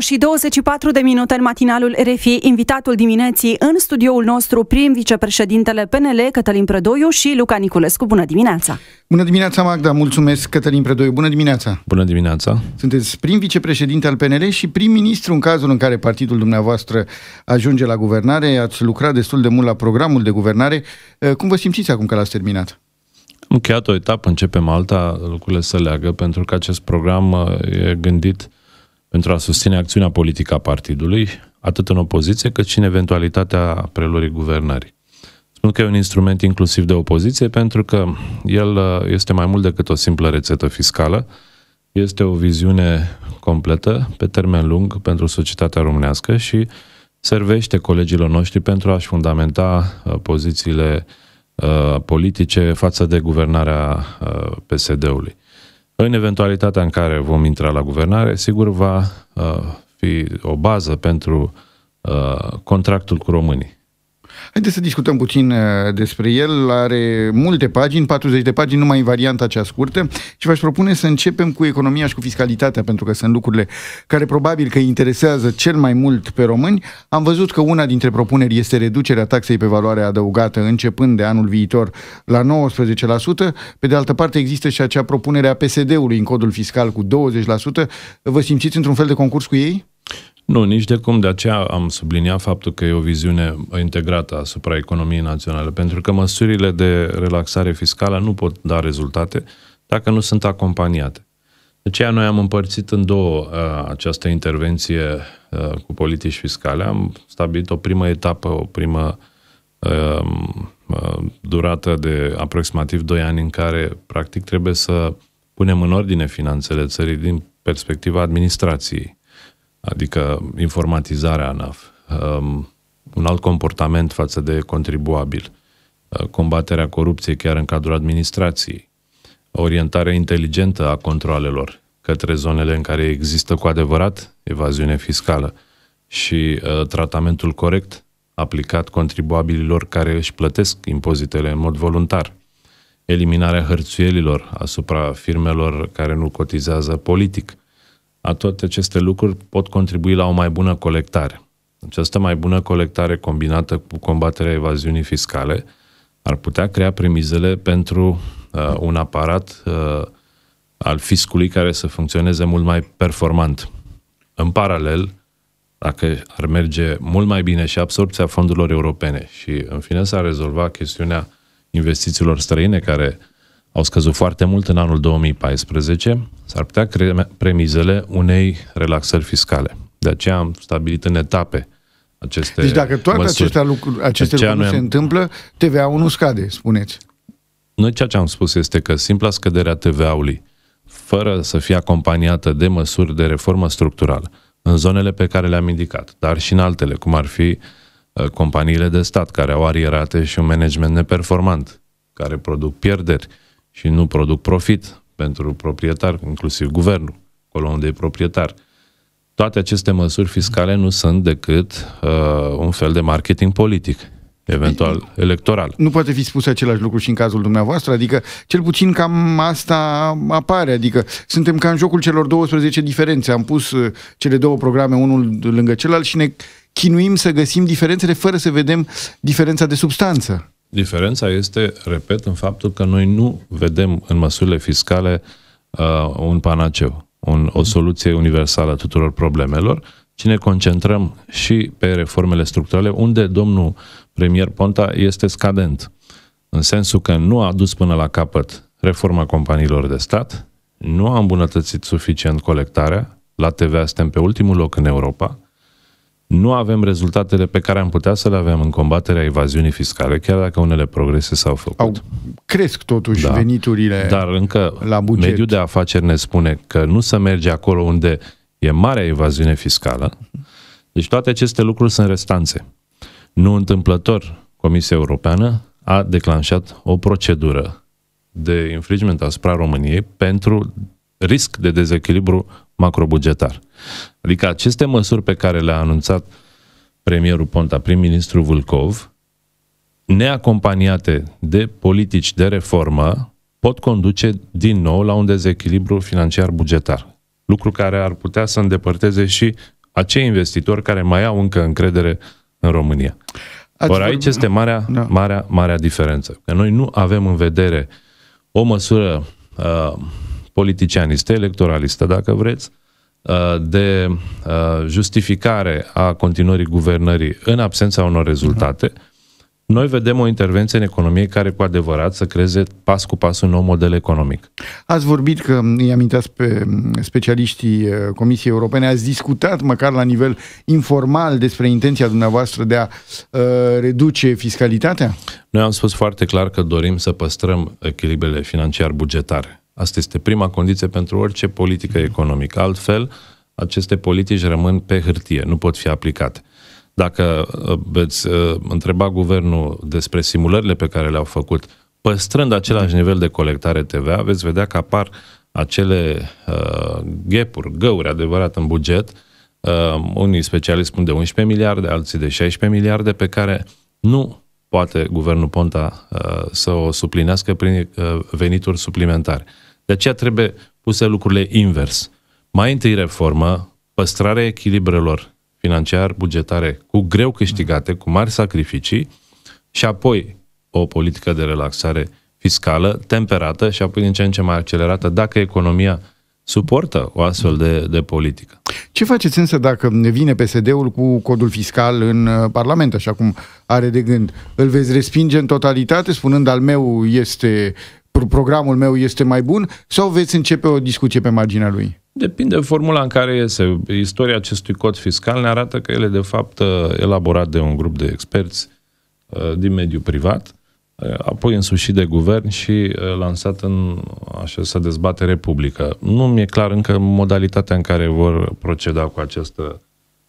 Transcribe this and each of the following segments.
9 și 24 de minute în matinalul RFI, invitatul dimineții în studioul nostru prim vicepreședintele PNL Cătălin Predoiu și Luca Niculescu. Bună dimineața! Bună dimineața, Magda! Mulțumesc, Cătălin Predoiu! Bună dimineața! Bună dimineața! Sunteți prim vicepreședinte al PNL și prim-ministru în cazul în care partidul dumneavoastră ajunge la guvernare. Ați lucrat destul de mult la programul de guvernare. Eh, cum vă simțiți acum că l-ați terminat? încheiat o etapă, începem alta, lucrurile să leagă, pentru că acest program eh, e gândit pentru a susține acțiunea politică a partidului, atât în opoziție cât și în eventualitatea preluării guvernării. Spun că e un instrument inclusiv de opoziție pentru că el uh, este mai mult decât o simplă rețetă fiscală, este o viziune completă pe termen lung pentru societatea românească și servește colegilor noștri pentru a-și fundamenta uh, pozițiile uh, politice față de guvernarea PSD-ului. În eventualitatea în care vom intra la guvernare, sigur va uh, fi o bază pentru uh, contractul cu românii. Haideți să discutăm puțin uh, despre el. Are multe pagini, 40 de pagini, numai în varianta cea scurtă. Și v-aș propune să începem cu economia și cu fiscalitatea, pentru că sunt lucrurile care probabil că interesează cel mai mult pe români. Am văzut că una dintre propuneri este reducerea taxei pe valoare adăugată începând de anul viitor la 19%. Pe de altă parte există și acea propunere a PSD-ului în codul fiscal cu 20%. Vă simțiți într-un fel de concurs cu ei? Nu, nici de cum. De aceea am subliniat faptul că e o viziune integrată asupra economiei naționale, pentru că măsurile de relaxare fiscală nu pot da rezultate dacă nu sunt acompaniate. De aceea noi am împărțit în două uh, această intervenție uh, cu politici fiscale. Am stabilit o primă etapă, o primă um, uh, durată de aproximativ 2 ani în care, practic, trebuie să punem în ordine finanțele țării din perspectiva administrației adică informatizarea ANAF, um, un alt comportament față de contribuabil, uh, combaterea corupției chiar în cadrul administrației, orientarea inteligentă a controlelor către zonele în care există cu adevărat evaziune fiscală și uh, tratamentul corect aplicat contribuabililor care își plătesc impozitele în mod voluntar, eliminarea hărțuielilor asupra firmelor care nu cotizează politic, a toate aceste lucruri pot contribui la o mai bună colectare. Această mai bună colectare combinată cu combaterea evaziunii fiscale ar putea crea premizele pentru uh, un aparat uh, al fiscului care să funcționeze mult mai performant. În paralel, dacă ar merge mult mai bine și absorpția fondurilor europene și, în fine, s-ar rezolva chestiunea investițiilor străine care au scăzut foarte mult în anul 2014, s-ar putea crea premizele unei relaxări fiscale. De aceea am stabilit în etape aceste Deci dacă toate măsuri. aceste lucruri, aceste lucruri nu se întâmplă, TVA-ul nu scade, spuneți. Noi ceea ce am spus este că simpla scăderea TVA-ului, fără să fie acompaniată de măsuri de reformă structurală, în zonele pe care le-am indicat, dar și în altele, cum ar fi uh, companiile de stat care au arierate și un management neperformant, care produc pierderi, și nu produc profit pentru proprietar, inclusiv guvernul, acolo unde e proprietar. Toate aceste măsuri fiscale nu sunt decât uh, un fel de marketing politic eventual electoral. Nu poate fi spus același lucru și în cazul dumneavoastră, adică cel puțin cam asta apare, adică suntem ca în jocul celor 12 diferențe, am pus uh, cele două programe unul lângă celălalt și ne chinuim să găsim diferențele fără să vedem diferența de substanță. Diferența este, repet, în faptul că noi nu vedem în măsurile fiscale uh, un panaceu, un, o soluție universală a tuturor problemelor, ci ne concentrăm și pe reformele structurale, unde domnul premier Ponta este scadent, în sensul că nu a dus până la capăt reforma companiilor de stat, nu a îmbunătățit suficient colectarea, la TVA suntem pe ultimul loc în Europa, nu avem rezultatele pe care am putea să le avem în combaterea evaziunii fiscale, chiar dacă unele progrese s-au făcut. Au, cresc totuși da, veniturile Dar încă la buget. mediul de afaceri ne spune că nu se merge acolo unde e marea evaziune fiscală. Deci toate aceste lucruri sunt restanțe. Nu întâmplător, Comisia Europeană a declanșat o procedură de infringement asupra României pentru risc de dezechilibru macrobugetar. Adică aceste măsuri pe care le-a anunțat premierul Ponta, prim-ministru Vulcov, neacompaniate de politici de reformă, pot conduce din nou la un dezechilibru financiar bugetar. Lucru care ar putea să îndepărteze și acei investitori care mai au încă încredere în România. Ați Or, aici este marea, da. marea, marea diferență. Că noi nu avem în vedere o măsură uh, este electoralistă, dacă vreți, uh, de uh, justificare a continuării guvernării în absența unor rezultate, da. noi vedem o intervenție în economie care cu adevărat să creeze pas cu pas un nou model economic. Ați vorbit că îi aminteați pe specialiștii uh, Comisiei Europene, ați discutat măcar la nivel informal despre intenția dumneavoastră de a uh, reduce fiscalitatea? Noi am spus foarte clar că dorim să păstrăm echilibrele financiar-bugetare Asta este prima condiție pentru orice politică economică. Altfel, aceste politici rămân pe hârtie, nu pot fi aplicate. Dacă uh, veți uh, întreba guvernul despre simulările pe care le-au făcut, păstrând același nivel de colectare TVA, veți vedea că apar acele uh, gapuri, găuri adevărat în buget, uh, unii specialiști spun de 11 miliarde, alții de 16 miliarde, pe care nu poate guvernul Ponta uh, să o suplinească prin uh, venituri suplimentare. De aceea trebuie puse lucrurile invers. Mai întâi reformă, păstrarea echilibrelor financiar, bugetare, cu greu câștigate, cu mari sacrificii, și apoi o politică de relaxare fiscală temperată și apoi din ce în ce mai accelerată dacă economia suportă o astfel de, de politică. Ce faceți însă dacă ne vine PSD-ul cu codul fiscal în uh, Parlament, așa cum are de gând? Îl veți respinge în totalitate, spunând al meu este, programul meu este mai bun, sau veți începe o discuție pe marginea lui? Depinde de formula în care iese. Istoria acestui cod fiscal ne arată că el e de fapt uh, elaborat de un grup de experți uh, din mediul privat, Eh, apoi însușit de guvern și eh, lansat în să dezbatere publică. Nu mi-e clar încă modalitatea în care vor proceda cu această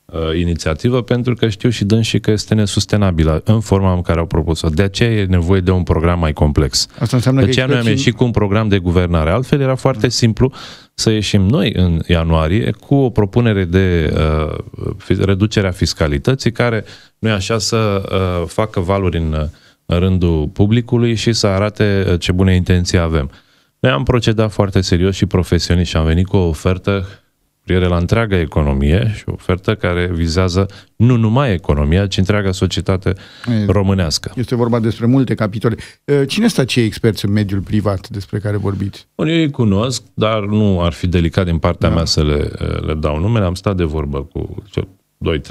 uh, inițiativă, pentru că știu și dâns că este nesustenabilă în forma în care au propus-o. De aceea e nevoie de un program mai complex. Asta înseamnă de aceea noi am ieșit cu un program de guvernare. Altfel era foarte da. simplu să ieșim noi în ianuarie cu o propunere de uh, reducerea fiscalității care, nu așa, să uh, facă valuri în uh, în rândul publicului și să arate uh, ce bune intenții avem. Noi am procedat foarte serios și profesionist și am venit cu o ofertă priere la întreaga economie și o ofertă care vizează nu numai economia, ci întreaga societate e, românească. Este vorba despre multe capitole. Uh, cine sunt cei experți în mediul privat despre care vorbiți? Bun, eu îi cunosc, dar nu ar fi delicat din partea da. mea să le, uh, le dau numele. Am stat de vorbă cu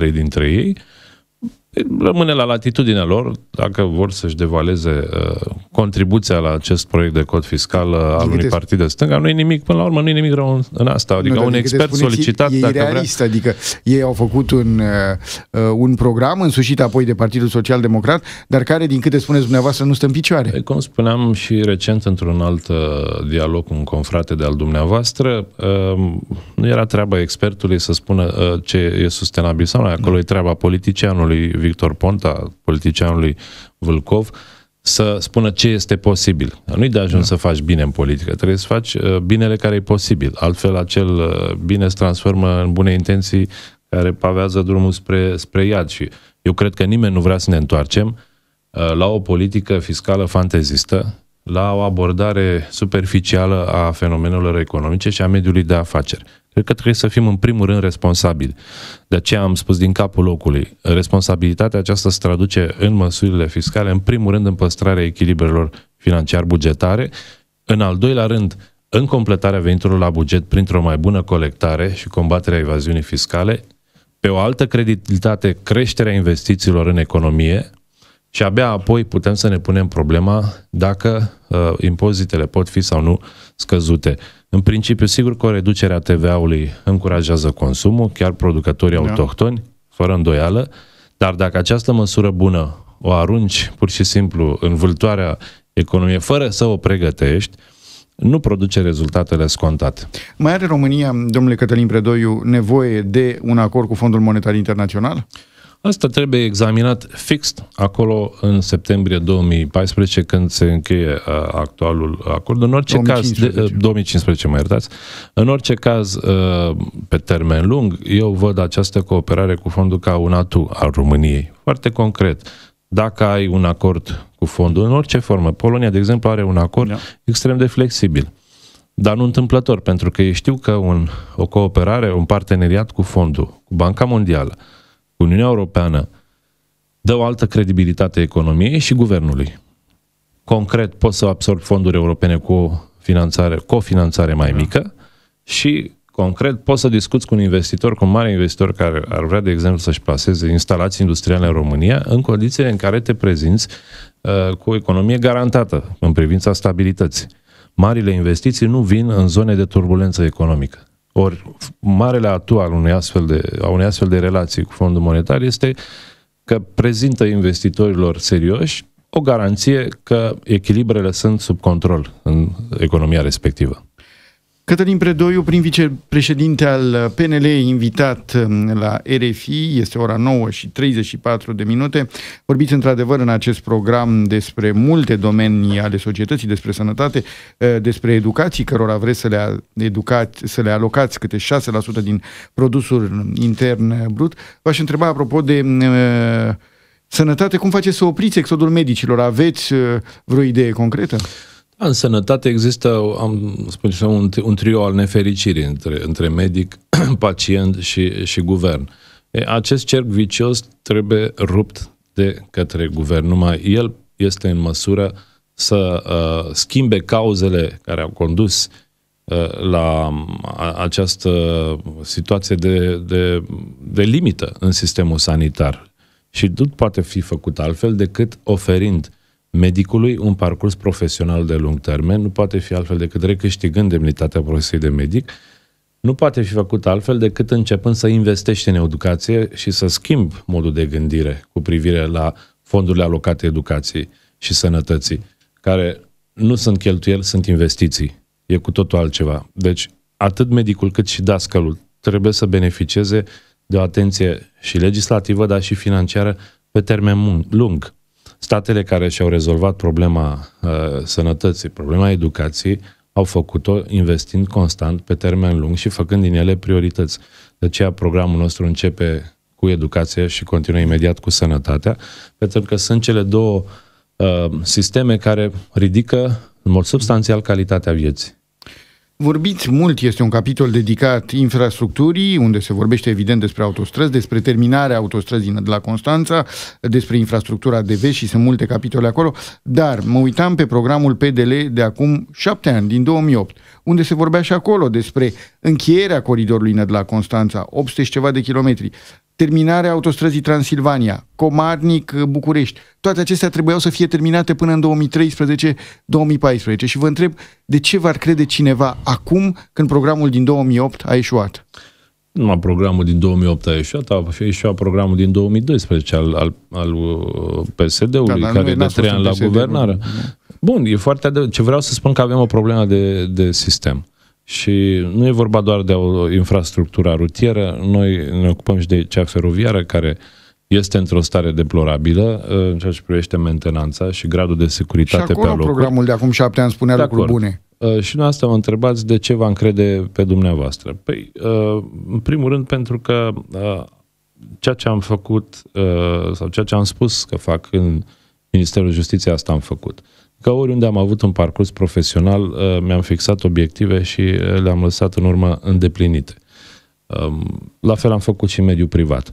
2-3 dintre ei. Uh, rămâne la latitudinea lor, dacă vor să-și devaleze uh, contribuția la acest proiect de cod fiscal uh, al unui partid de stânga, nu e nimic, până la urmă, nu e nimic rău în, în asta. Adică nu, un expert solicitat, E dacă realist, vrea... Adică ei au făcut un, uh, un program însușit apoi de Partidul Social Democrat, dar care, din câte spuneți dumneavoastră, nu stă în picioare. Păi, cum spuneam și recent într-un alt uh, dialog cu un confrate de-al dumneavoastră, uh, nu era treaba expertului să spună uh, ce e sustenabil sau nu, acolo nu. Da. e treaba politicianului Victor Ponta, politicianului Vâlcov, să spună ce este posibil. Nu-i de ajuns da. să faci bine în politică, trebuie să faci uh, binele care e posibil. Altfel, acel uh, bine se transformă în bune intenții care pavează drumul spre, spre iad. Și eu cred că nimeni nu vrea să ne întoarcem uh, la o politică fiscală fantezistă, la o abordare superficială a fenomenelor economice și a mediului de afaceri. Cred că trebuie să fim în primul rând responsabili. De aceea am spus din capul locului, responsabilitatea aceasta se traduce în măsurile fiscale, în primul rând în păstrarea echilibrelor financiar-bugetare, în al doilea rând în completarea veniturilor la buget printr-o mai bună colectare și combaterea evaziunii fiscale, pe o altă creditate creșterea investițiilor în economie și abia apoi putem să ne punem problema dacă uh, impozitele pot fi sau nu scăzute. În principiu, sigur că o reducere a TVA-ului încurajează consumul, chiar producătorii da. autohtoni, fără îndoială, dar dacă această măsură bună o arunci pur și simplu în vâltoarea economiei fără să o pregătești, nu produce rezultatele scontate. Mai are România, domnule Cătălin Predoiu, nevoie de un acord cu Fondul Monetar Internațional? Uh, Asta trebuie examinat fix acolo în septembrie 2014, când se încheie uh, actualul acord. În orice 2015. caz, de, 2015, uh, mă iertați, în orice caz, uh, pe termen lung, eu văd această cooperare cu fondul ca un atu al României. Foarte concret dacă ai un acord cu fondul, în orice formă. Polonia, de exemplu, are un acord da. extrem de flexibil, dar nu întâmplător, pentru că ei știu că un, o cooperare, un parteneriat cu fondul, cu Banca Mondială, Uniunea Europeană dă o altă credibilitate economiei și guvernului. Concret, poți să absorbi fonduri europene cu o finanțare, finanțare mai da. mică și concret poți să discuți cu un investitor, cu un mare investitor care ar vrea, de exemplu, să-și plaseze instalații industriale în România, în condițiile în care te prezinți uh, cu o economie garantată în privința stabilității. Marile investiții nu vin în zone de turbulență economică. Ori marele atu al unei astfel de, a unei astfel de relații cu fondul monetar este că prezintă investitorilor serioși o garanție că echilibrele sunt sub control în economia respectivă. Cătălin Predoiu, prin vicepreședinte al PNL, invitat um, la RFI, este ora 9 și 34 de minute. Vorbiți într-adevăr în acest program despre multe domenii ale societății, despre sănătate, uh, despre educații, cărora vreți să le, educați, să le alocați câte 6% din produsul intern brut. V-aș întreba apropo de uh, sănătate, cum faceți să opriți exodul medicilor? Aveți uh, vreo idee concretă? Da, în sănătate există, am spus un, un trio al nefericirii între, între medic, pacient și, și guvern. E, acest cerc vicios trebuie rupt de către guvern. Numai el este în măsură să uh, schimbe cauzele care au condus uh, la um, această situație de, de, de limită în sistemul sanitar. Și nu poate fi făcut altfel decât oferind uh, Medicului, un parcurs profesional de lung termen nu poate fi altfel decât recâștigând demnitatea profesiei de medic, nu poate fi făcut altfel decât începând să investești în educație și să schimbi modul de gândire cu privire la fondurile alocate educației și sănătății, care nu sunt cheltuieli, sunt investiții. E cu totul altceva. Deci, atât medicul cât și dascălul trebuie să beneficieze de o atenție și legislativă, dar și financiară pe termen lung Statele care și-au rezolvat problema uh, sănătății, problema educației, au făcut-o investind constant pe termen lung și făcând din ele priorități. De aceea programul nostru începe cu educația și continuă imediat cu sănătatea, pentru că sunt cele două uh, sisteme care ridică în mod substanțial calitatea vieții. Vorbiți mult, este un capitol dedicat infrastructurii, unde se vorbește evident despre autostrăzi, despre terminarea autostrăzii de la Constanța, despre infrastructura de vest și sunt multe capitole acolo, dar mă uitam pe programul PDL de acum șapte ani, din 2008, unde se vorbea și acolo despre încheierea coridorului de la Constanța, 800 și ceva de kilometri, terminarea autostrăzii Transilvania, Comarnic, București. Toate acestea trebuiau să fie terminate până în 2013-2014 și vă întreb de ce v-ar crede cineva acum când programul din 2008 a ieșuat? Nu, programul din 2008 a ieșuat, a ieșuat programul din 2012 al, al, al PSD-ului, uh, da, care de trei ani la guvernare. Bun, e foarte adevărat. Ce vreau să spun că avem o problemă de, de sistem. Și nu e vorba doar de o infrastructură rutieră, noi ne ocupăm și de cea feroviară, care este într-o stare deplorabilă uh, în ceea ce privește mentenanța și gradul de securitate și acolo pe locuri. programul de acum șapte ani spunea de lucruri acord. bune. Uh, și nu asta mă întrebați de ce vă încrede pe dumneavoastră. Păi, uh, în primul rând pentru că ceea ce am făcut sau ceea ce am spus că fac în Ministerul Justiției, asta am făcut. Că oriunde am avut un parcurs profesional, uh, mi-am fixat obiective și uh, le-am lăsat în urmă îndeplinite. Um, la fel am făcut și în mediul privat.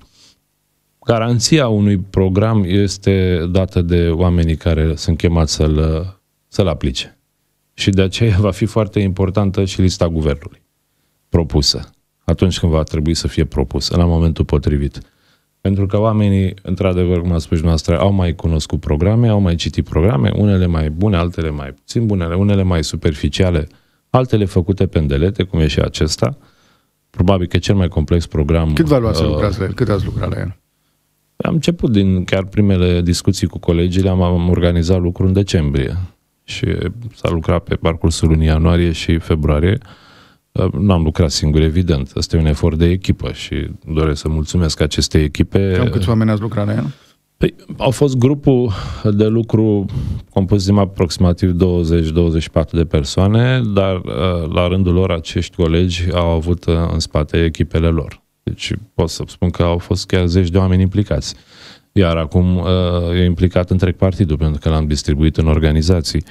Garanția unui program este dată de oamenii care sunt chemați să-l, uh, să-l aplice. Și de aceea va fi foarte importantă și lista guvernului propusă atunci când va trebui să fie propusă, la momentul potrivit. Pentru că oamenii, într-adevăr, cum a spus dumneavoastră, au mai cunoscut programe, au mai citit programe, unele mai bune, altele mai puțin bune, unele mai superficiale, altele făcute pe îndelete, cum e și acesta. Probabil că cel mai complex program... Cât valoare uh, lucrați la el? Cât ați lucrat la el? Am început din chiar primele discuții cu colegii, am, am organizat lucruri în decembrie și s-a lucrat pe parcursul lunii ianuarie și februarie. Uh, N-am lucrat singur, evident. Asta e un efort de echipă și doresc să mulțumesc acestei echipe. Cam câți oameni ați lucrat la el? Păi, au fost grupul de lucru compus din aproximativ 20-24 de persoane, dar uh, la rândul lor acești colegi au avut uh, în spate echipele lor. Deci pot să spun că au fost chiar zeci de oameni implicați. Iar acum uh, e implicat întreg partidul, pentru că l-am distribuit în organizații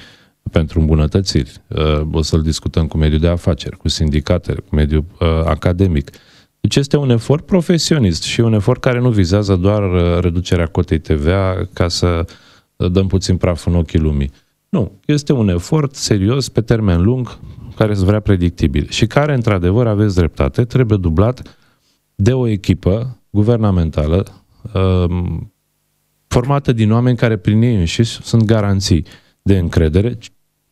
pentru îmbunătățiri. Uh, o să-l discutăm cu mediul de afaceri, cu sindicatele, cu mediul uh, academic. Deci este un efort profesionist și un efort care nu vizează doar uh, reducerea cotei TVA ca să dăm puțin praf în ochii lumii. Nu, este un efort serios pe termen lung care se vrea predictibil și care, într-adevăr, aveți dreptate, trebuie dublat de o echipă guvernamentală um, formată din oameni care prin ei înșiși sunt garanții de încredere,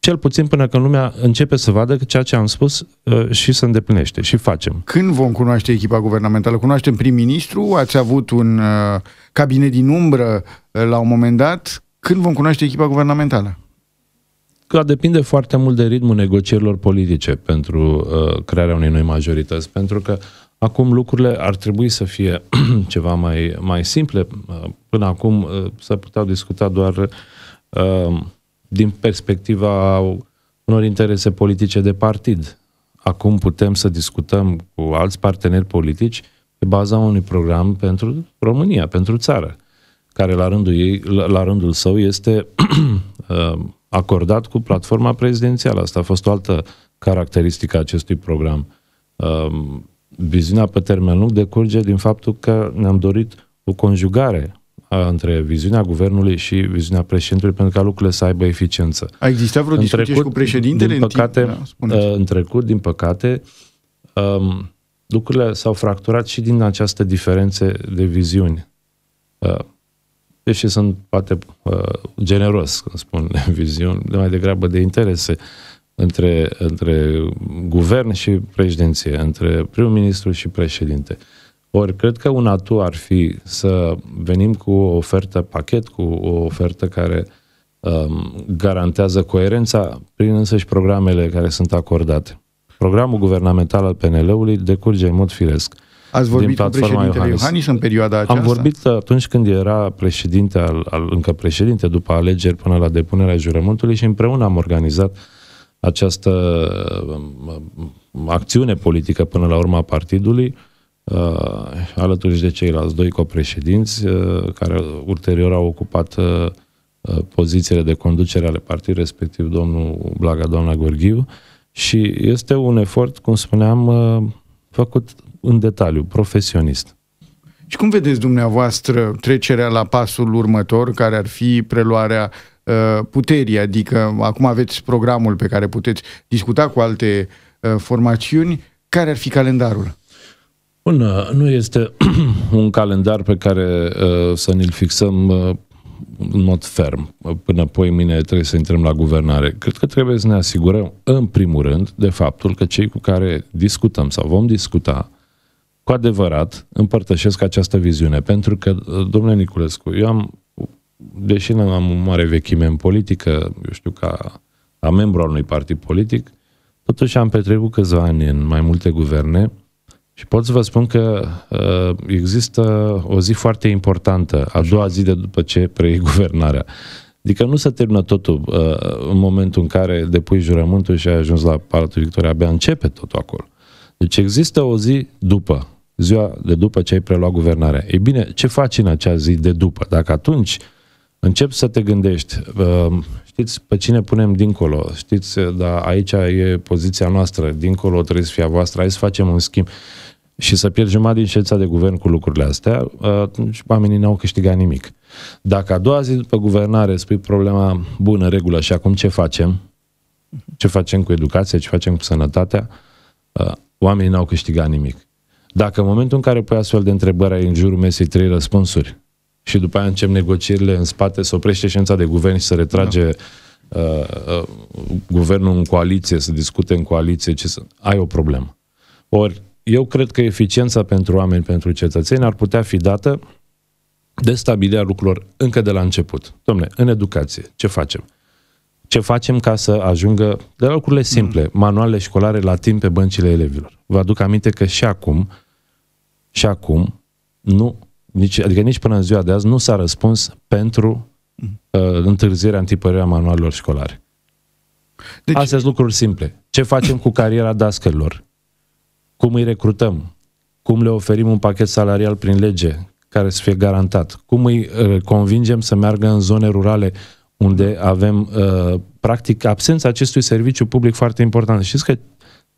cel puțin până când lumea începe să vadă ceea ce am spus uh, și se îndeplinește și facem. Când vom cunoaște echipa guvernamentală? Cunoaștem prim-ministru? Ați avut un uh, cabinet din umbră uh, la un moment dat? Când vom cunoaște echipa guvernamentală? Că depinde foarte mult de ritmul negocierilor politice pentru uh, crearea unei noi majorități, pentru că acum lucrurile ar trebui să fie ceva mai, mai simple. Până acum uh, s-a putea discuta doar uh, din perspectiva unor interese politice de partid. Acum putem să discutăm cu alți parteneri politici pe baza unui program pentru România, pentru țară, care la rândul, ei, la, rândul său este uh, acordat cu platforma prezidențială. Asta a fost o altă caracteristică a acestui program. Uh, viziunea pe termen lung decurge din faptul că ne-am dorit o conjugare între viziunea guvernului și viziunea președintelui pentru ca lucrurile să aibă eficiență. A existat vreo discuție cu președintele? Din păcate, în, timp? Da, uh, în trecut, din păcate, um, lucrurile s-au fracturat și din această diferențe de viziuni. Uh, deși sunt poate uh, generos când spun viziuni, de mai degrabă de interese între, între guvern și președinție, între prim-ministru și președinte. Ori cred că un atu ar fi să venim cu o ofertă pachet, cu o ofertă care um, garantează coerența prin însăși programele care sunt acordate. Programul guvernamental al PNL-ului decurge în mod firesc. Ați vorbit cu președintele Iohannis. Iohannis în perioada aceasta? Am vorbit uh, atunci când era președinte, al, al, încă președinte, după alegeri până la depunerea jurământului și împreună am organizat această um, um, acțiune politică până la urma partidului Uh, alături de ceilalți doi copreședinți, uh, care ulterior au ocupat uh, pozițiile de conducere ale partidului, respectiv domnul Blaga, doamna Gorghiu, și este un efort, cum spuneam, făcut în detaliu, profesionist. Și cum vedeți dumneavoastră trecerea la pasul următor, care ar fi preluarea uh, puterii? Adică acum aveți programul pe care puteți discuta cu alte uh, formațiuni. Care ar fi calendarul? Bun, uh, nu este un calendar pe care uh, să ne-l fixăm uh, în mod ferm. Până apoi mine trebuie să intrăm la guvernare. Cred că trebuie să ne asigurăm, în primul rând, de faptul că cei cu care discutăm sau vom discuta, cu adevărat împărtășesc această viziune. Pentru că, domnule Niculescu, eu am, deși nu am o mare vechime în politică, eu știu, ca, ca membru al unui partid politic, totuși am petrecut câțiva ani în mai multe guverne, și pot să vă spun că uh, există o zi foarte importantă, a doua zi de după ce preiei guvernarea. Adică nu se termină totul uh, în momentul în care depui jurământul și ai ajuns la Palatul Victoria, abia începe totul acolo. Deci există o zi după, ziua de după ce ai preluat guvernarea. Ei bine, ce faci în acea zi de după? Dacă atunci uh, încep să te gândești, ehm, știți pe cine punem dincolo, știți, eh, dar aici e poziția noastră, dincolo trebuie să fie a voastră, hai să facem un schimb. Și să pierzi jumătate din ședința de guvern cu lucrurile astea, eh, atunci oamenii n-au câștigat nimic. Dacă a doua zi după guvernare spui problema bună, regulă și acum ce facem, ce facem cu educația, ce facem cu sănătatea, eh, oamenii n-au câștigat nimic. Dacă în momentul în care pui astfel de întrebări ai în jurul mesei trei răspunsuri, și după aia încep negocierile în spate, se oprește ședința de guvern și se retrage da. Uh, uh, guvernul în coaliție, să discute în coaliție, ce să... ai o problemă. Ori, eu cred că eficiența pentru oameni, pentru cetățeni, ar putea fi dată de stabilirea lucrurilor încă de la început. Domne, în educație, ce facem? Ce facem ca să ajungă de la lucrurile mm. simple, mm. manualele școlare la timp pe băncile elevilor? Vă aduc aminte că și acum, și acum, nu nici, adică nici până în ziua de azi, nu s-a răspuns pentru mhm. uh, întârzierea în tipărirea manualelor școlare. Deci... Astea sunt lucruri simple. Ce facem cu cariera dascărilor? Cum îi recrutăm? Cum le oferim un pachet salarial prin lege care să fie garantat? Cum îi uh, convingem să meargă în zone rurale unde avem, uh, practic, absența acestui serviciu public foarte important? Știți că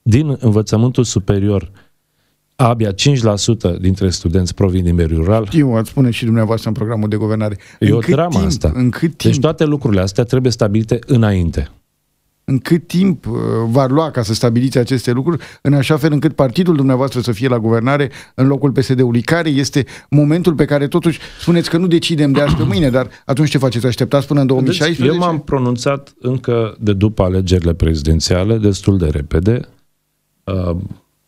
din învățământul superior uh, abia 5% dintre studenți provin din mediul rural. Știu, ați spune și dumneavoastră în programul de guvernare. E în o dramă asta. În cât deci timp? Deci toate lucrurile astea trebuie stabilite înainte. În cât timp uh, va lua ca să stabiliți aceste lucruri, în așa fel încât partidul dumneavoastră să fie la guvernare în locul PSD-ului? Care este momentul pe care totuși spuneți că nu decidem de azi pe mâine, dar atunci ce faceți? Așteptați până în 2016? Deci, eu m-am pronunțat încă de după alegerile prezidențiale, destul de repede. Uh,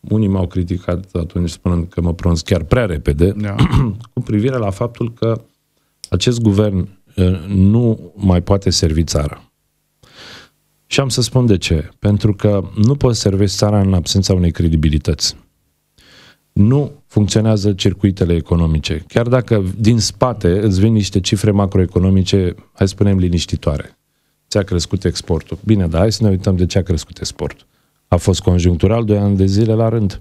unii m-au criticat atunci spunând că mă pronunț chiar prea repede, yeah. Da. cu privire la faptul că acest guvern uh, nu mai poate servi țara. Și am să spun de ce. Pentru că nu poți servi țara în absența unei credibilități. Nu funcționează circuitele economice. Chiar dacă din spate îți vin niște cifre macroeconomice, hai să spunem, liniștitoare. Ți-a crescut exportul. Bine, dar hai să ne uităm de ce a crescut exportul a fost conjunctural doi ani de zile la rând.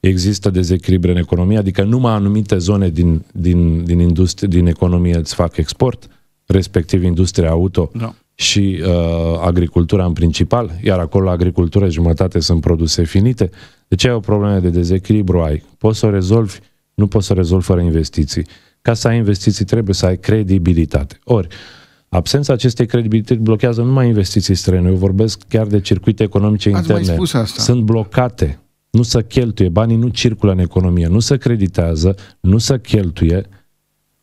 Există dezechilibre în economie, adică numai anumite zone din, din, din, industrie, din economie îți fac export, respectiv industria auto da. și uh, agricultura în principal, iar acolo la agricultură jumătate sunt produse finite. Deci ai o problemă de dezechilibru, ai. Poți să o rezolvi, nu poți să o rezolvi fără investiții. Ca să ai investiții trebuie să ai credibilitate. Ori, uh, Absența acestei credibilități blochează nu numai investiții străine, eu vorbesc chiar de circuite economice Ați interne. Mai spus asta. Sunt blocate, nu se cheltuie, banii nu circulă în economie, nu se creditează, nu se cheltuie.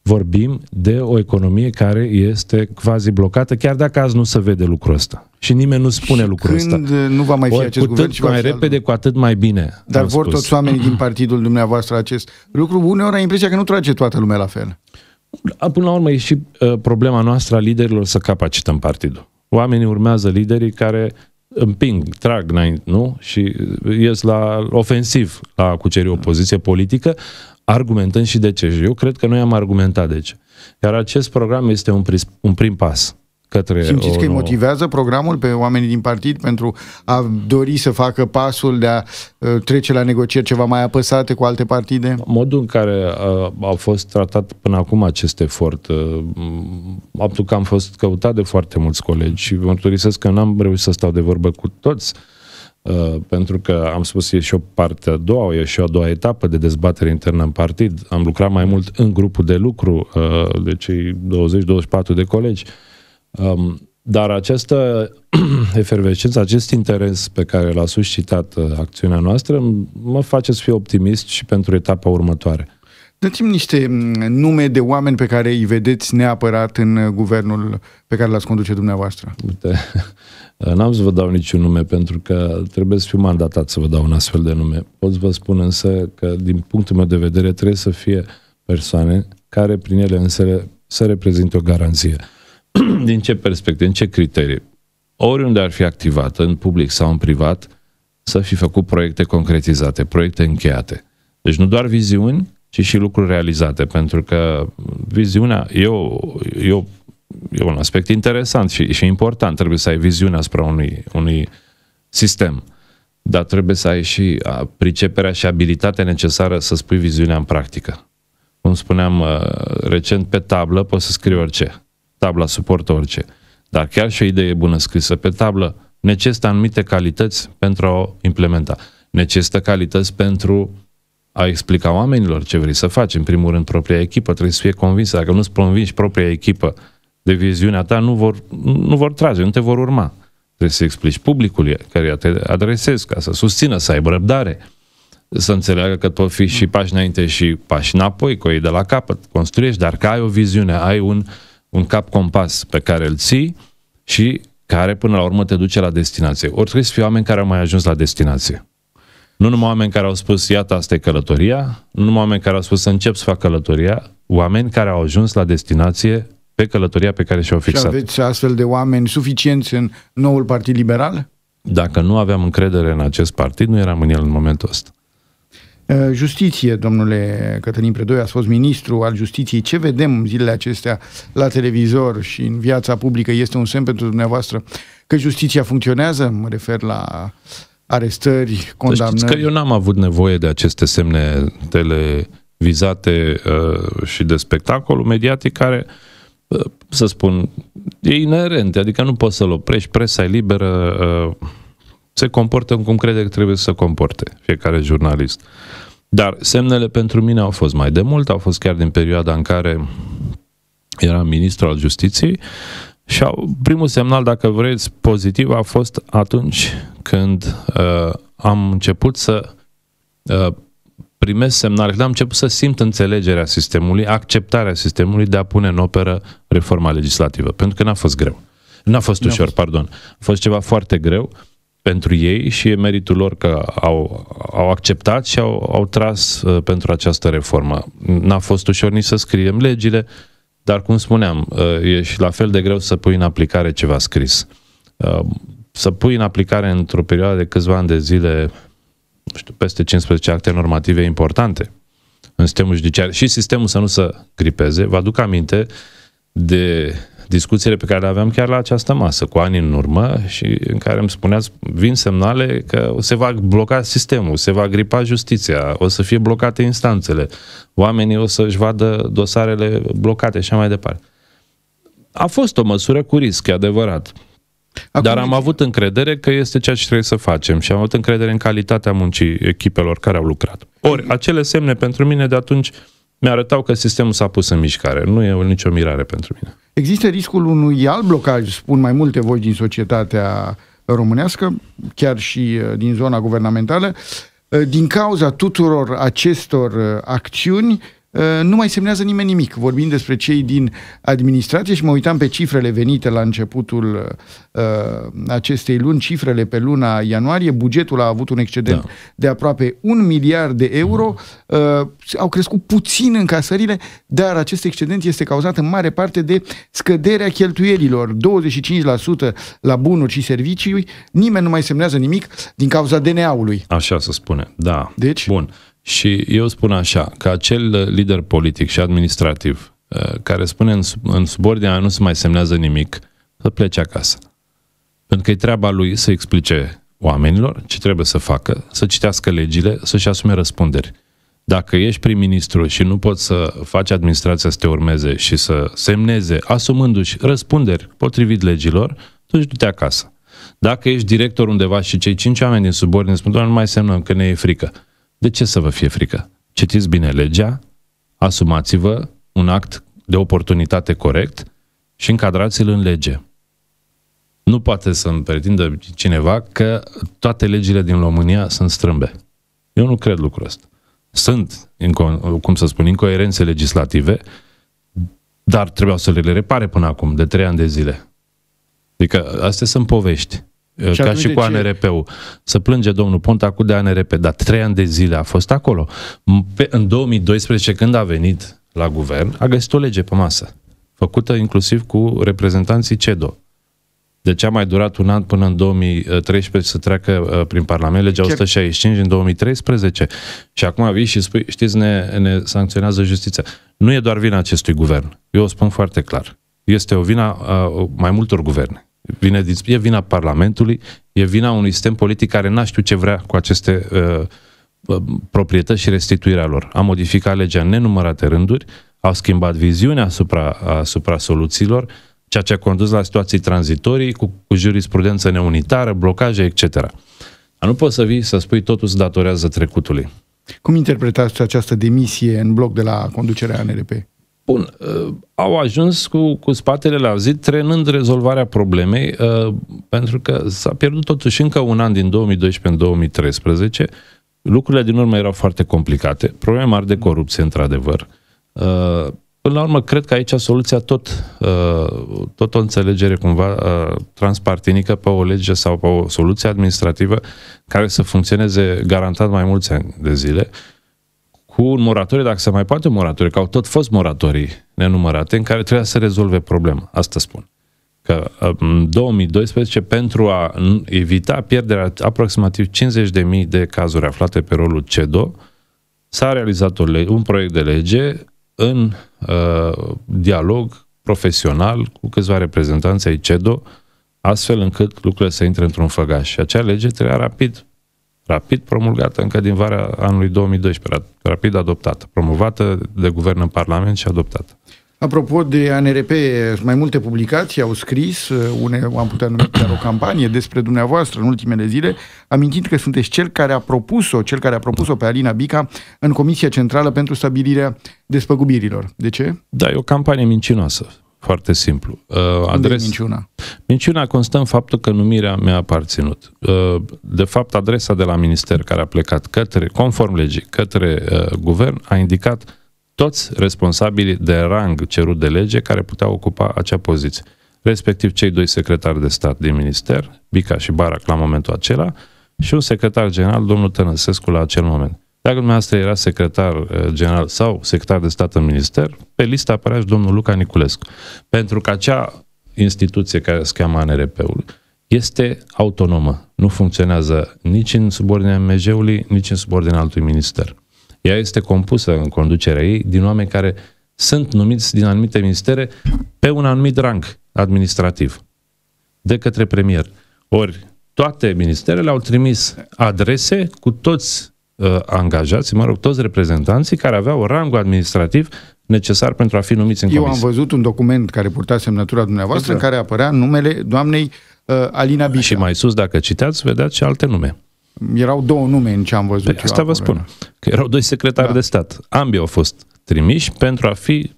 Vorbim de o economie care este quasi blocată, chiar dacă azi nu se vede lucrul ăsta. Și nimeni nu spune și lucrul când ăsta. Uh, nu va mai fi o, acest cu guvern cât mai repede, cu atât mai bine. Dar vor spus. toți oamenii din partidul dumneavoastră acest lucru. Uneori ai impresia că nu trage toată lumea la fel până la urmă e și uh, problema noastră a liderilor să capacităm partidul. Oamenii urmează liderii care împing, trag înainte, nu? Și uh, ies la ofensiv la cuceri da. o poziție politică, argumentând și de ce. Și eu cred că noi am argumentat de ce. Iar acest program este un, pris, un prim pas către... Simțiți că îi motivează programul pe oamenii din partid pentru a dori să facă pasul de a ă, trece la negocieri ceva mai apăsate cu alte partide? Modul în care ă, a fost tratat până acum acest efort, faptul ă, că am fost căutat de foarte mulți colegi și mărturisesc că n-am reușit să stau de vorbă cu toți, Uh, pentru că am spus e și o parte a doua, e și o a doua etapă de dezbatere internă în partid. Am lucrat mai mult în grupul de lucru uh, de cei 20-24 de colegi. Uh, Um, dar această efervescență, acest interes pe care l-a suscitat uh, acțiunea noastră, mă face să fiu optimist și pentru etapa următoare. Dă-mi niște mm, nume de oameni pe care îi vedeți neapărat în uh, guvernul pe care l-ați conduce dumneavoastră. Uite, n-am să vă dau niciun nume pentru că trebuie să fiu mandatat să vă dau un astfel de nume. Pot să vă spun însă că din punctul meu de vedere trebuie să fie persoane care prin ele însă să reprezintă o garanție. din ce perspectivă, în ce criterii? Oriunde ar fi activată, în public sau în privat, să fi făcut proiecte concretizate, proiecte încheiate. Deci nu doar viziuni, ci și lucruri realizate, pentru că viziunea e, o, e, o, e un aspect interesant și, și important. Trebuie să ai viziunea asupra unui, unui sistem, dar trebuie să ai și priceperea și abilitatea necesară să spui viziunea în practică. Cum spuneam uh, recent, pe tablă poți să scrii orice. Tabla suportă orice. Dar chiar și o idee bună scrisă pe tablă necesită anumite calități pentru a o implementa. Necesită calități pentru a explica oamenilor ce vrei să faci. În primul rând, propria echipă trebuie să fie convinsă. Dacă nu-ți convingi propria echipă de viziunea ta, nu vor, nu vor trage, nu te vor urma. Trebuie să explici publicului care te adresezi ca să susțină, să aibă răbdare, să înțeleagă că tot fi și pași înainte și pași înapoi, cu ei de la capăt, construiești, dar că ai o viziune, ai un uh, un cap compas pe care îl ții și care până la urmă te duce la destinație. Ori trebuie să fie oameni care au mai ajuns la destinație. Nu numai oameni care au spus, iată, asta e călătoria, nu numai oameni care au spus să încep să fac călătoria, oameni care au ajuns la destinație pe călătoria pe care și-au fixat. Și aveți astfel de oameni suficienți în noul Partid Liberal? Dacă nu aveam încredere în acest partid, nu eram în el în momentul ăsta. Eh, justiție, domnule Cătălin Predoi, a fost ministru al justiției. Ce vedem zilele acestea la televizor și în viața publică? Este un semn pentru dumneavoastră că justiția funcționează? Mă refer la arestări, condamnări. știți că eu n-am avut nevoie de aceste semne televizate uh, și de spectacolul mediatic care, uh, să spun, e inerent, adică nu poți să-l oprești, presa e liberă, uh, se comportă cum crede că trebuie să se comporte fiecare jurnalist. Dar semnele pentru mine au fost mai de mult, au fost chiar din perioada în care eram ministru al justiției și au, primul semnal, dacă vreți, pozitiv a fost atunci când uh, am început să uh, primesc semnale, când am început să simt înțelegerea sistemului, acceptarea sistemului de a pune în operă reforma legislativă, pentru că n-a fost greu. N-a fost n-a ușor, fost. pardon. A fost ceva foarte greu. Uh, pentru ei și e meritul lor că au, au acceptat și au, au tras uh, pentru această reformă. N-a fost ușor nici să scriem legile, dar cum spuneam, uh, e și la fel de greu să pui în aplicare ceva scris. Uh, să pui în aplicare într-o perioadă de câțiva ani de zile, nu știu, peste 15 acte normative importante în sistemul judiciar și sistemul să nu se gripeze. Vă aduc aminte de discuțiile pe care le aveam chiar la această masă, cu ani în urmă, și în care îmi spuneați, vin semnale că se va bloca sistemul, se va gripa justiția, o să fie blocate instanțele, oamenii o să-și vadă dosarele blocate și așa mai departe. A fost o măsură cu risc, e adevărat. Acum Dar am avut încredere că este ceea ce trebuie să facem și am avut încredere în calitatea muncii echipelor care au lucrat. Ori, acele semne pentru mine de atunci mi-arătau că sistemul s-a pus în mișcare. Nu e nicio mirare pentru mine. Există riscul unui alt blocaj, spun mai multe voci din societatea românească, chiar și uh, din zona guvernamentală, uh, din cauza tuturor acestor uh, acțiuni, Uh, nu mai semnează nimeni nimic. Vorbim despre cei din administrație și mă uitam pe cifrele venite la începutul uh, acestei luni, cifrele pe luna ianuarie, bugetul a avut un excedent da. de aproape un miliard de euro, uh, au crescut puțin încasările, dar acest excedent este cauzat în mare parte de scăderea cheltuielilor, 25% la bunuri și servicii, nimeni nu mai semnează nimic din cauza DNA-ului. Așa se spune, da. Deci? Bun. Și eu spun așa, că acel uh, lider politic și administrativ uh, care spune în, în subordinea nu se mai semnează nimic, să plece acasă. Pentru că e treaba lui să explice oamenilor ce trebuie să facă, să citească legile, să-și asume răspunderi. Dacă ești prim-ministru și nu poți să faci administrația să te urmeze și să semneze, asumându-și răspunderi potrivit legilor, tu își du-te acasă. Dacă ești director undeva și cei cinci oameni din subordine spun, nu mai semnăm că ne e frică de ce să vă fie frică? Citiți bine legea, asumați-vă un act de oportunitate corect și încadrați-l în lege. Nu poate să-mi pretindă cineva că toate legile din România sunt strâmbe. Eu nu cred lucrul ăsta. Sunt, cum să spun, incoerențe legislative, dar trebuiau să le repare până acum, de trei ani de zile. Adică astea sunt povești. Și ca și cu ANRP-ul. Să plânge domnul Ponta cu de ANRP, dar trei ani de zile a fost acolo. Pe, în 2012, când a venit la guvern, a găsit o lege pe masă, făcută inclusiv cu reprezentanții CEDO. Deci a mai durat un an până în 2013 să treacă uh, prin Parlament legea 165 în 2013 și acum vii și spui, știți, ne, ne sancționează justiția. Nu e doar vina acestui guvern. Eu o spun foarte clar. Este o vina uh, mai multor guverne Vine din, e vina Parlamentului, e vina unui sistem politic care n-a știut ce vrea cu aceste uh, uh proprietăți și restituirea lor. A modificat legea în nenumărate rânduri, au schimbat viziunea asupra, asupra soluțiilor, ceea ce a condus la situații tranzitorii, cu, cu jurisprudență neunitară, blocaje, etc. Dar nu poți să vii să spui totul se datorează trecutului. Cum interpretați această demisie în bloc de la conducerea ANRP? Bun, uh, au ajuns cu, cu spatele la zid, trenând rezolvarea problemei, uh, pentru că s-a pierdut totuși încă un an din 2012 în 2013. Lucrurile din urmă erau foarte complicate, probleme mari de corupție, într-adevăr. Uh, până la urmă, cred că aici soluția tot, tot o înțelegere cumva transpartinică pe o lege sau pe o soluție administrativă care să funcționeze garantat mai mulți ani de zile cu un moratoriu, dacă se mai poate un moratoriu, că au tot fost moratorii nenumărate în care trebuia să rezolve problema. Asta spun. Că um, în 2012, pentru a evita pierderea aproximativ 50.000 de cazuri aflate pe rolul CEDO, s-a realizat o un proiect de lege în uh, dialog profesional cu câțiva reprezentanți ai CEDO, astfel încât lucrurile să intre într-un făgaș. Și acea lege trebuia rapid rapid promulgată încă din vara anului 2012, rapid adoptată, promovată de guvern în Parlament și adoptată. Apropo de ANRP, mai multe publicații au scris, uh, une am putea numi chiar o campanie despre dumneavoastră în ultimele zile, amintind că sunteți cel care a propus-o, cel care a propus-o pe Alina Bica în Comisia Centrală pentru Stabilirea Despăgubirilor. De ce? Da, e o campanie mincinoasă foarte simplu. Uh, adres... De minciuna. Minciuna constă în faptul că numirea mi-a aparținut. Uh, de fapt, adresa de la minister care a plecat către, conform legii, către uh, guvern, a indicat toți responsabilii de rang cerut de lege care puteau ocupa acea poziție. Respectiv cei doi secretari de stat din minister, Bica și Barac la momentul acela, și un secretar general, domnul Tănăsescu, la acel moment. Dacă dumneavoastră era secretar eh, general sau secretar de stat în minister, pe listă apărea și domnul Luca Niculescu. Pentru că acea instituție care se cheamă ANRP-ul este autonomă. Nu funcționează nici în subordinea MJ-ului, nici în subordinea altui minister. Ea este compusă în conducerea ei din oameni care sunt numiți din anumite ministere pe un anumit rang administrativ de către premier. Ori toate ministerele au trimis adrese cu toți uh, angajați, mă rog, toți reprezentanții care aveau rangul administrativ necesar pentru a fi numiți în comisie. Eu am văzut un document care purta semnătura dumneavoastră exact. în care apărea numele doamnei uh, Alina Bișa. Și mai sus, dacă citați, vedeați și alte nume. Erau două nume în ce am văzut. Pe păi, asta vă spun. Că erau doi secretari da. de stat. Ambii au fost trimiși pentru a fi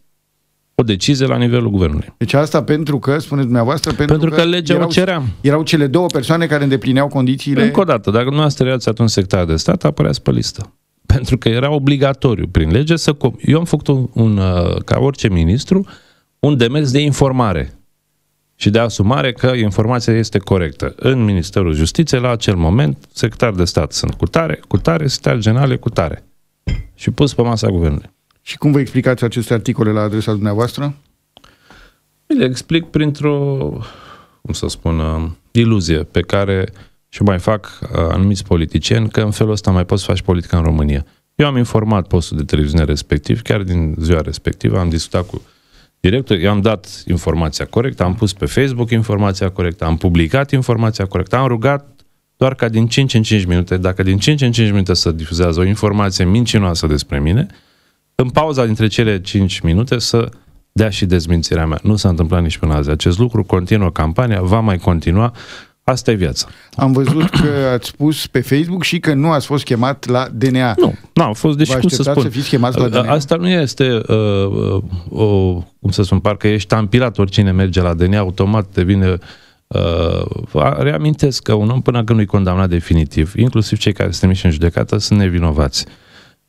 o decizie la nivelul guvernului. Deci asta pentru că, spuneți dumneavoastră, pentru, pentru că, că legea erau, o cerea. Erau cele două persoane care îndeplineau condițiile... Încă o dată, dacă nu ați erați atunci sectar de stat, apăreați pe listă. Pentru că era obligatoriu prin lege să... Eu am făcut un, un uh, ca orice ministru, un demers de informare și de asumare că informația este corectă. În Ministerul Justiției, la acel moment, secretar de stat sunt cu tare, cu tare, secretar generale cu tare. Și pus pe masa guvernului. Și cum vă explicați aceste articole la adresa dumneavoastră? Le explic printr-o, cum să spun, um, iluzie pe care și mai fac uh, anumiți politicieni că în felul ăsta mai poți să faci politică în România. Eu am informat postul de televiziune respectiv, chiar din ziua respectivă, am discutat cu director, i-am dat informația corectă, am pus pe Facebook informația corectă, am publicat informația corectă, am rugat doar ca din 5 în 5 minute, dacă din 5 în 5 minute să difuzează o informație mincinoasă despre mine, în pauza dintre cele 5 minute să dea și dezmințirea mea. Nu s-a întâmplat nici până azi. Acest lucru continuă campania, va mai continua. Asta e viața. Am văzut că ați spus pe Facebook și că nu ați fost chemat la DNA. Nu, nu am fost, deși cum să spun. să fiți chemați la DNA? Asta nu este uh, uh, o, cum să spun, parcă ești tampilat oricine merge la DNA, automat devine Uh, reamintesc că un om până când nu-i condamnat definitiv, inclusiv cei care sunt trimiși în judecată, sunt nevinovați. Uh,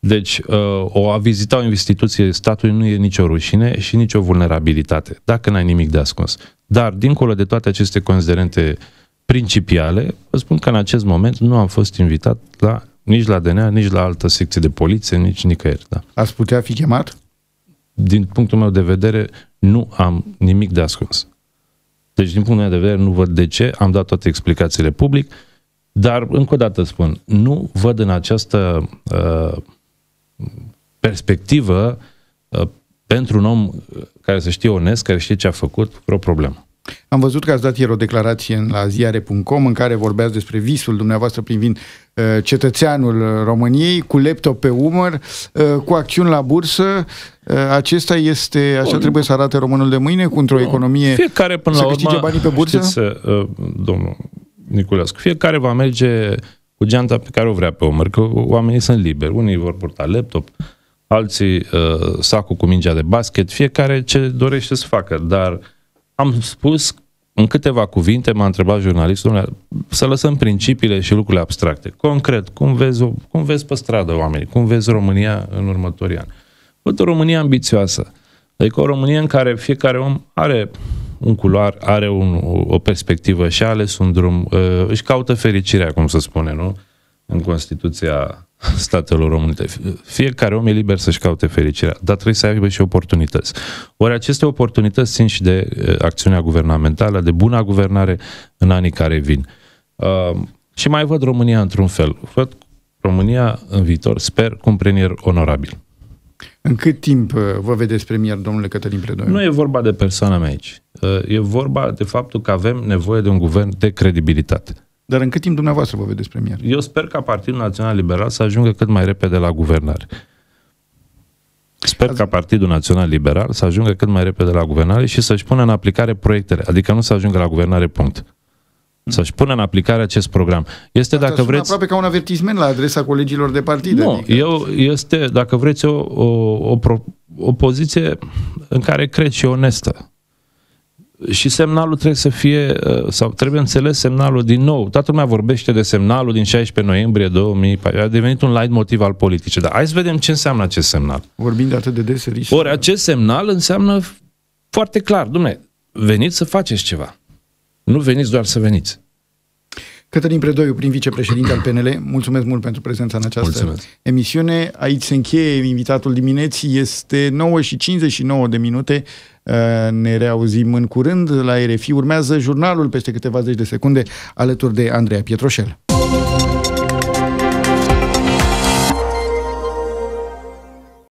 deci, uh, o a vizita o instituție statului nu e nicio rușine și nicio vulnerabilitate, dacă n-ai nimic de ascuns. Dar, dincolo de toate aceste considerente principiale, vă spun că în acest moment nu am fost invitat la, nici la DNA, nici la altă secție de poliție, nici nicăieri. Da. Ați putea fi chemat? Din punctul meu de vedere, nu am nimic de ascuns. Deci, din punctul meu de vedere, nu văd de ce, am dat toate explicațiile public, dar, încă o dată spun, nu văd în această uh, perspectivă uh, pentru un om uh, care să știe onest, care știe ce a făcut, vreo problemă. Am văzut că ați dat ieri o declarație la ziare.com în care vorbeați despre visul dumneavoastră privind uh, cetățeanul României cu laptop pe umăr, cu acțiuni la bursă. acesta este, așa trebuie să arate românul de mâine, cu într-o economie fiecare până să la urmă, banii pe bursă? Știți, domnul Niculescu, fiecare va merge uh, cu geanta pe care o vrea pe omăr, că oamenii sunt liberi. Unii vor purta laptop, alții uh, sacul cu mingea de basket, fiecare ce dorește să facă. Dar am spus în câteva cuvinte, m-a întrebat jurnalistul, să lăsăm principiile și lucrurile abstracte. Concret, cum vezi, cum vezi pe stradă oamenii? Cum vezi România în următorii ani? Văd o România ambițioasă. Adică o România în care fiecare om are un culoar are un, o perspectivă și a ales un drum, uh, își caută fericirea, cum se spune, nu? În Constituția Statelor române. Fiecare om e liber să-și caute fericirea, dar trebuie să aibă și oportunități. Ori aceste oportunități țin și de uh, acțiunea guvernamentală, de buna guvernare în anii care vin. Uh, și mai văd România într-un fel. Văd România în viitor, sper, cu un premier onorabil. În cât timp uh, vă vedeți premier, domnule Cătălin Predoiu? Nu e vorba de persoana mea aici. Uh, e vorba de faptul că avem nevoie de un guvern de credibilitate. Dar în cât timp dumneavoastră vă vedeți premier? Eu sper ca Partidul Național Liberal să ajungă cât mai repede la guvernare. Sper ca Partidul Național Liberal să ajungă cât mai repede la guvernare și să-și pună în aplicare proiectele, adică nu să ajungă la guvernare punct. Mm. să-și pună în aplicare acest program. Este, dacă sună vreți... aproape ca un avertisment la adresa colegilor de partid. Nu, adică... eu, este, dacă vreți, o, o, o, pro, o poziție în care cred și onestă. Și semnalul trebuie să fie, uh, sau trebuie înțeles semnalul din nou. Toată lumea vorbește de semnalul din 16 noiembrie 2014. A devenit un light motiv al politicii. Dar hai să vedem ce înseamnă acest semnal. Vorbind de atât de des, Ori acest semnal înseamnă foarte clar, dumne, veniți să faceți ceva. Nu veniți doar să veniți. Cătălin Predoiu, prin vicepreședinte al PNL, mulțumesc mult pentru prezența în această mulțumesc. emisiune. Aici se încheie invitatul dimineții, este 9 și 59 de minute. Eh, ne reauzim în curând la RFI. Urmează jurnalul peste câteva zeci de secunde alături de Andreea Pietroșel.